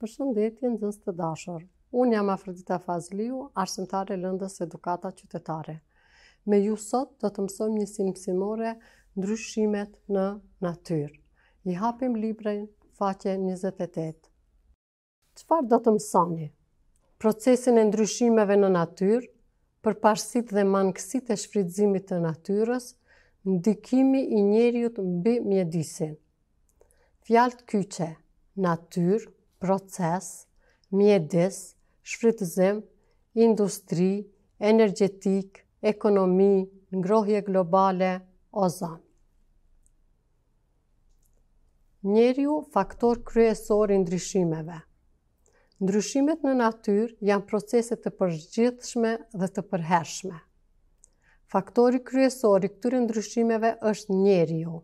Përshëndetje në zënës të dashër. Unë jam Afrodita Fazliu, arsimtare lëndës edukata qytetare. Me ju sot do të mësojmë një simpsimore ndryshimet në natyrë. I hapim librejnë faqe 28. Qëfar do të mësoni? Procesin e ndryshimeve në natyrë, përparsit dhe mangësit e shfridzimit të natyrës, ndikimi i njeriut mbi mjedisin. Fjallë kyqe, natyrë, proces, mjedis, shfrytëzim, industri, energetik, ekonomi, ngrohje globale, ozon. Njeriu faktor kryesor i ndryshimeve. Ndryshimet në natyrë janë procese të përgjithshme dhe të përhershme. Faktori kryesor i këtyre ndryshimeve është njeriu.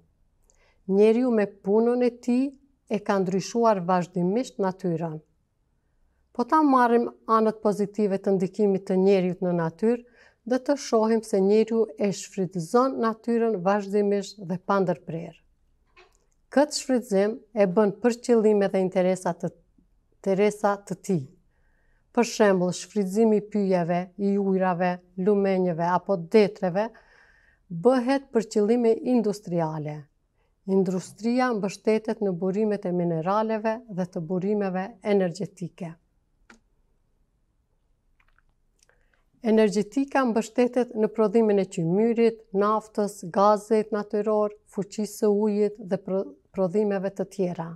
Njeriu me punën e tij e ka ndryshuar vazhdimisht natyran. Po ta marim anët pozitive të ndikimit të njerit në natyr, dhe të shohim se njeriu e shfrytëzon natyrën vazhdimisht dhe pa ndërprerje. Këtë shfrytëzim e bën për qëllim edhe interesa të interesa të tij. Për shembull, shfrytëzimi i pyjeve, i ujrave, lumenjve apo detreve bëhet për qëllime industriale. Industria mbështetet në burimet e mineraleve dhe të burimeve energjetike. Energjetika mbështetet në prodhimin e qymyrit, naftës, gazit natyror, fuqisë së ujit dhe prodhimeve të tjera.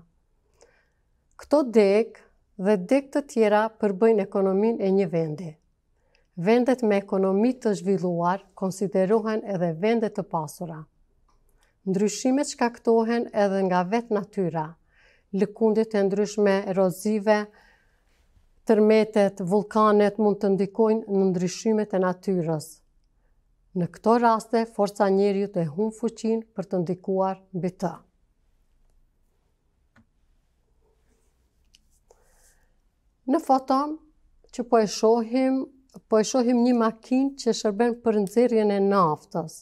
Këto deg dhe deg të tjera përbëjnë ekonomin e një vendi. Vendet me ekonomi të zhvilluar konsiderohen edhe vendet të pasura ndryshimet që kaktohen edhe nga vetë natyra, lëkundit e ndryshme, erozive, tërmetet, vulkanet mund të ndikojnë në ndryshimet e natyrës. Në këto raste, forca njeri të hun fuqin për të ndikuar në bitë. Në foton që po e shohim, po e shohim një makinë që shërben për nëzirjen e naftës.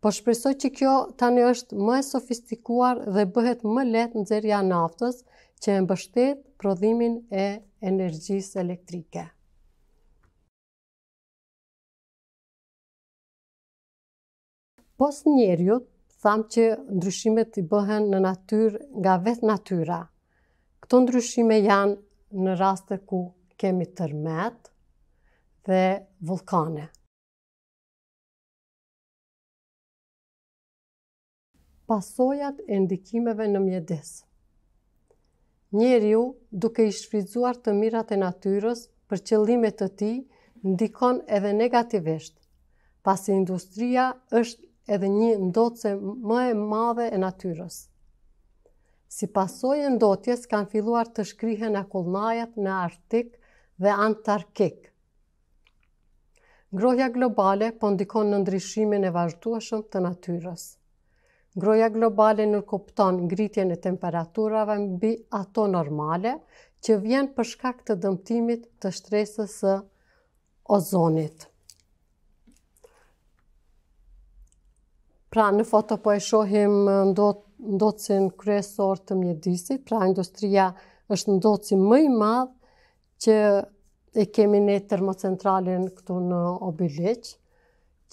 Po shpresoj që kjo tani është më e sofistikuar dhe bëhet më lehtë nxjerrja e naftës që e mbështet prodhimin e energjisë elektrike. Pas njerëzit tham që ndryshimet i bëhen në natyrë nga vetë natyra. Këto ndryshime janë në raste ku kemi tërmet dhe vulkane. pasojat e ndikimeve në mjedis. Njeri ju, duke i shfridzuar të mirat e natyros për qëllimet të ti, ndikon edhe negativisht, pasi industria është edhe një ndotëse më e madhe e natyros. Si pasoj e ndotjes, kanë filluar të shkrihen në kulnajat në Artik dhe Antarkik. Ngrohja globale po ndikon në ndryshimin e vazhdueshëm të natyrës. Groja globale nërkupton ngritjen e temperaturave në bi ato normale që vjen përshka këtë dëmtimit të shtresës ozonit. Pra në foto po e shohim ndocin kresor të mjedisit, pra industria është ndocin mëj madhë që e kemi ne termocentralin këtu në Obileq,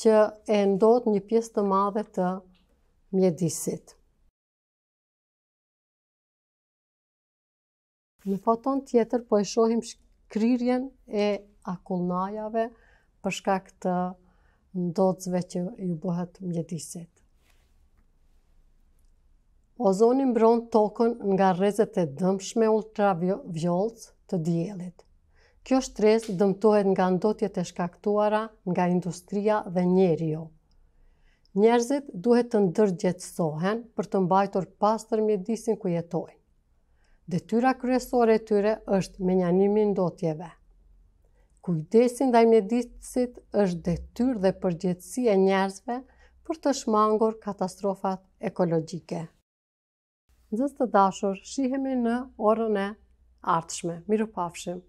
që e ndot një pjesë të madhe të mjedisit. Në foton tjetër po e shohim shkrirjen e akullnajave përshka këtë ndodzve që ju bëhet mjedisit. Ozoni mbron tokën nga rrezet e dëmshme ultraviolës të djelit. Kjo shtres dëmtohet nga ndotjet e shkaktuara nga industria dhe njeri jo. Njerëzit duhet të ndërgjetësohen për të mbajtur pastër mjedisin ku jetojnë. Detyra kryesore e tyre është menjanimi ndotjeve. Kujdesin dhe mjedisit është detyr dhe përgjetësi e njerëzve për të shmangur katastrofat ekologjike. Nëzës të dashur, shihemi në orën e artëshme. Miru pafshim.